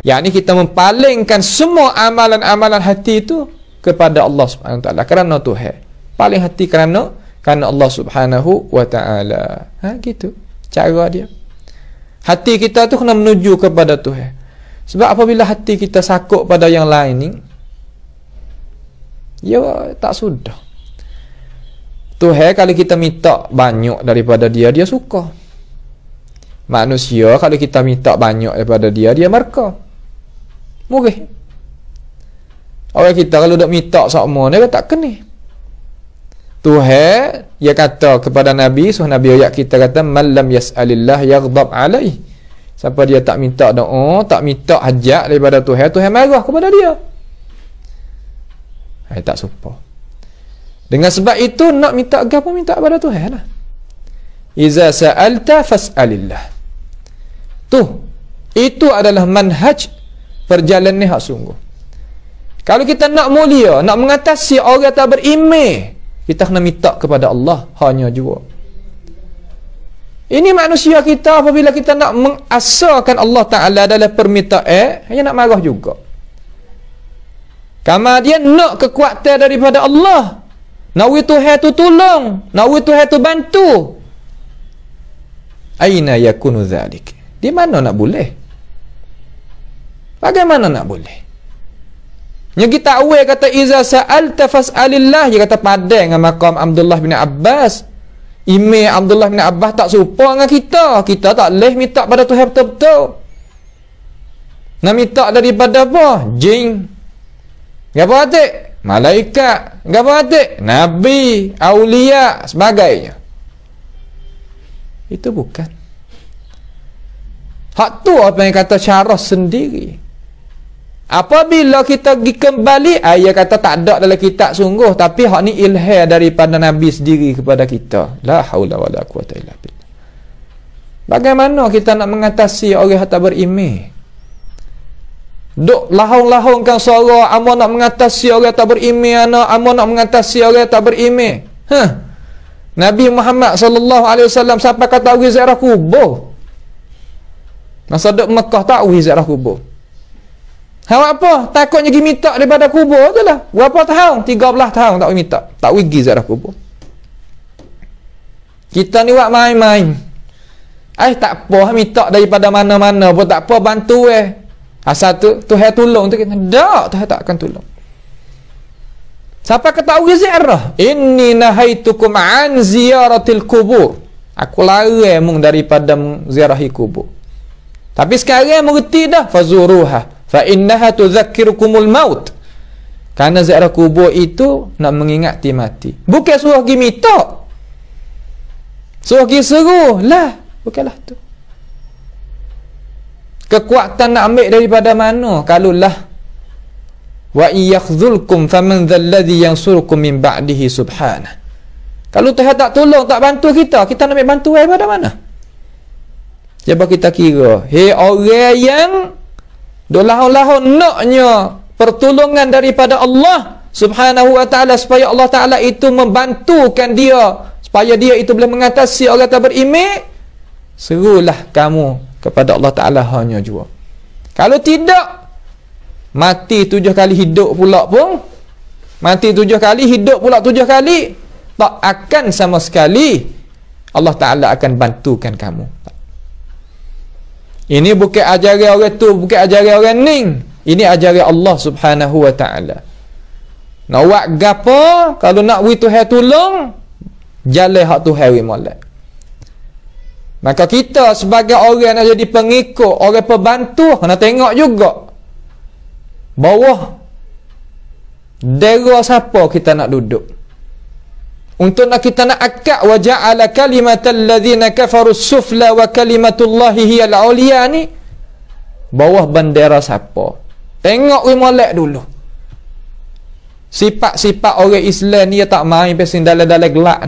Yang ini kita mempalingkan semua amalan-amalan hati itu kepada Allah Subhanahu Taala kerana Tuhan. Paling hati kerana kerana Allah Subhanahu Wataala. Taala. Ha gitu cara dia. Hati kita tu kena menuju kepada Tuhan. Sebab apabila hati kita sakuk pada yang lain ni, ya tak sudah. Tuhan kalau kita minta banyak daripada dia, dia suka. Manusia kalau kita minta banyak daripada dia, dia merka. Murih Orang kita kalau duk minta sama dia tak kena. Tuhan ya kata kepada Nabi, suh Nabi ayat kita kata malam yas'alillah yaghdab alaih. Siapa dia tak minta doa, tak minta hajat daripada Tuhan, Tuhan marah kepada dia. Hai tak serupa. Dengan sebab itu nak minta apa minta kepada Tuhan lah. Iza sa'alta fas'alillah. Tu itu adalah manhaj perjalanan ni hak sungguh kalau kita nak mulia nak mengatasi orang tak berime, kita kena minta kepada Allah hanya jua ini manusia kita apabila kita nak mengasahkan Allah Ta'ala dalam permintaan hanya nak marah juga kama dia nak kekuatan daripada Allah nawi tuhai tu tolong nawi tuhai tu bantu aina yakunu zalik di mana nak boleh Bagaimana nak boleh? Yang kita awal kata Iza sa'al tafas alillah Dia kata padai dengan makam Abdullah bin Abbas Ime Abdullah bin Abbas tak serupa dengan kita Kita tak boleh minta pada Tuhan betul-betul Nak minta daripada apa? Jin Gapa hatik? Malaikat Gapa hatik? Nabi Aulia Sebagainya Itu bukan Hak tu apa yang kata syarah sendiri Apabila kita pergi kembali, ayah kata tak ada dalam kitab sungguh. Tapi hak ni ilhir daripada Nabi sendiri kepada kita. La hawla wa la quwata illa billah. Bagaimana kita nak mengatasi orang yang tak berimi? Duk lahong-lahongkan suara, amal nak mengatasi orang yang tak berimi, anak. Amal nak mengatasi orang yang tak berimi. Huh. Nabi Muhammad sallallahu alaihi wasallam sampai kata orang ziarah kubur. Masa duk Mekah tak orang ziarah kubur. Hal apa? Takutnya pergi minta daripada kubur je lah. Berapa tahun? 13 tahun tak pergi minta. Tak pergi ziarah kubur. Kita ni buat main-main. Eh tak apa minta daripada mana-mana pun tak apa bantu eh. Asal tu, tu hai tolong tu kita. Tak, tu tak akan tolong. Siapa kata pergi ziarah? Ini nahaitukum an ziaratil kubur. Aku lari emung eh, daripada ziarahi kubur. Tapi sekarang mengerti dah. Fazuruhah fa innaha tudzakkirukumul maut kerana ziarah kubur itu nak mengingati mati bukan suruh pergi minta suruh pergi seru lah bukanlah tu kekuatan nak ambil daripada mana kalau lah wa iyakhzulkum faman dhalladhi yansurukum min ba'dihi subhanah kalau Tuhan tak tolong, tak bantu kita, kita nak ambil bantuan daripada mana? Cuba kita kira, hei orang yang Dolahun-lahun naknya pertolongan daripada Allah subhanahu wa ta'ala supaya Allah ta'ala itu membantukan dia supaya dia itu boleh mengatasi orang tak berimik serulah kamu kepada Allah ta'ala hanya jua kalau tidak mati tujuh kali hidup pula pun mati tujuh kali hidup pula tujuh kali tak akan sama sekali Allah ta'ala akan bantukan kamu ini bukan ajaran orang tu, bukan ajaran orang ning. Ini ajaran Allah Subhanahu wa taala. Nak buat gapo kalau nak wi Tuhan tolong jalan hak Tuhan wi molek. Maka kita sebagai orang nak jadi pengikut, orang pembantu kena tengok juga bawah dera siapa kita nak duduk untuk nak kita nak akak wa ja'ala kalimat alladhina kafaru sufla wa kalimatullahi hiya al-awliya ni bawah bandera siapa tengok we molek dulu sifat-sifat orang Islam ni tak main pesin dalam-dalam gelak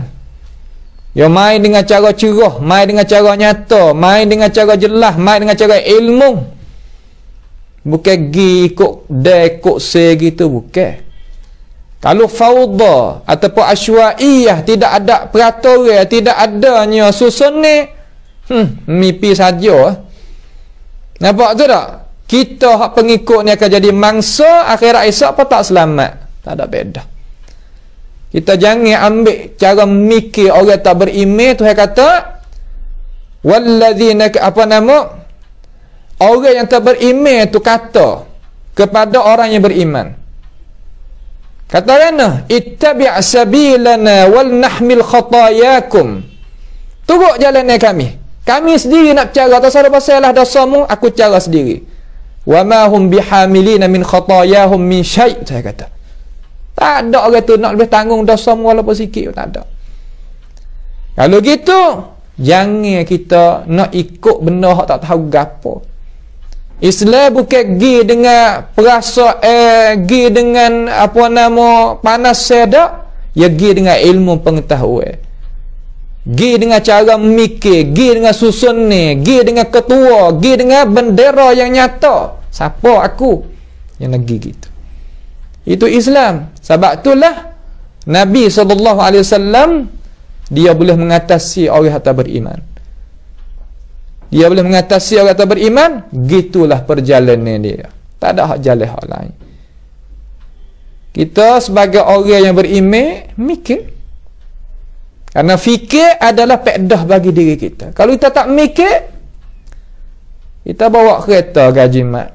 Yo main dengan cara cerah, main dengan cara nyata, main dengan cara jelas, main dengan cara ilmu. Bukan gi ikut de ikut se gitu bukan. Kalau fawda ataupun asyuaiyah tidak ada peraturan, tidak adanya susun ni, hmm, mimpi saja. Nampak tu tak? Kita hak pengikut ni akan jadi mangsa, akhirat esok apa tak selamat? Tak ada beda. Kita jangan ambil cara mikir orang tak berimeh, Tuhan kata, Walladzina, apa nama? Orang yang tak berimeh tu kata, kepada orang yang beriman. Katakan ittabi' sabilana wal nahmil khatayakum. Tunggu jalan kami. Kami sendiri nak cara tak salah pasal lah dosamu, aku cara sendiri. Wa ma hum bihamilina min khatayahum min syai' saya kata. Tak ada orang tu nak lebih tanggung dosa walaupun sikit tak ada. Kalau gitu, jangan kita nak ikut benda hak tak tahu gapo. Islam bukan pergi dengan perasaan, eh, pergi dengan apa nama panas sedap, ya pergi dengan ilmu pengetahuan. Pergi dengan cara memikir, pergi dengan susun ni, pergi dengan ketua, pergi dengan bendera yang nyata. Siapa aku yang pergi gitu. Itu Islam. Sebab itulah Nabi SAW dia boleh mengatasi orang yang tak beriman dia boleh mengatasi orang kata beriman gitulah perjalanan dia tak ada hak jalan hak lain kita sebagai orang yang beriman mikir kerana fikir adalah pedah bagi diri kita kalau kita tak mikir kita bawa kereta gaji mat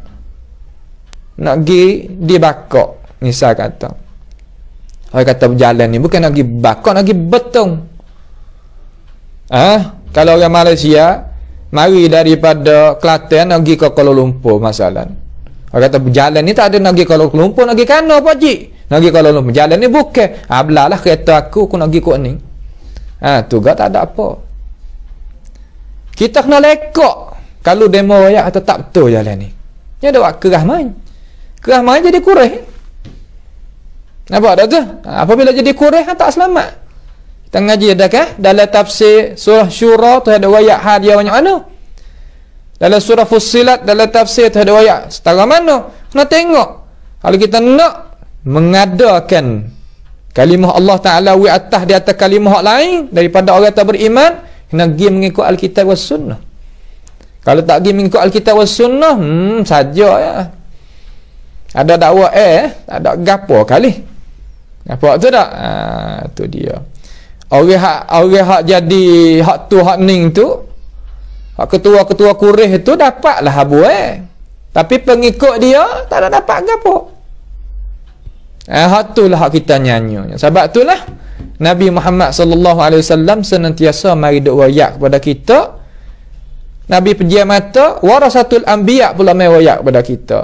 nak pergi dibakok misal kata orang kata berjalan ni bukan nak pergi bakok nak pergi betung ha? kalau orang Malaysia mari daripada Kelantan nak pergi ke Kuala Lumpur masalan orang kata jalan ni tak ada nak pergi Kuala Lumpur nak pergi kano pak cik nak pergi Kuala Lumpur jalan ni bukan ablalah ah, kereta aku aku nak pergi kok ni ha tu gak tak ada apa kita kena lekok kalau demo ya kata tak betul jalan ni ni ada wak kerah main kerah main jadi kurih nampak tak tu ha, apabila jadi kurih tak selamat tengah ngaji ke? Eh? dalam tafsir surah syura tu ada ayat hadiah banyak mana dalam surah fusilat dalam tafsir tu ada ayat setara mana kena tengok kalau kita nak mengadakan kalimah Allah Ta'ala wi atas di atas kalimah lain daripada orang tak beriman kena pergi mengikut Alkitab wa sunnah kalau tak pergi mengikut Alkitab wa sunnah hmm saja ya ada dakwa eh tak ada gapo kali apa tu tak ha, tu dia orang hak orang hak jadi hak tu hak ning tu hak ketua-ketua kurih tu dapatlah habu eh tapi pengikut dia tak ada dapat apa eh, hak tu lah hak kita nyanyi sebab tu lah Nabi Muhammad sallallahu alaihi wasallam senantiasa mari duk wayak kepada kita Nabi pejam mata warasatul anbiya pula mai wayak kepada kita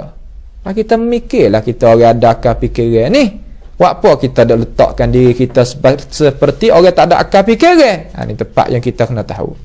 Nah, kita memikirlah kita orang adakah fikiran ni. Wapa kita dah letakkan diri kita seperti orang tak ada akal fikir Ha, ini tempat yang kita kena tahu.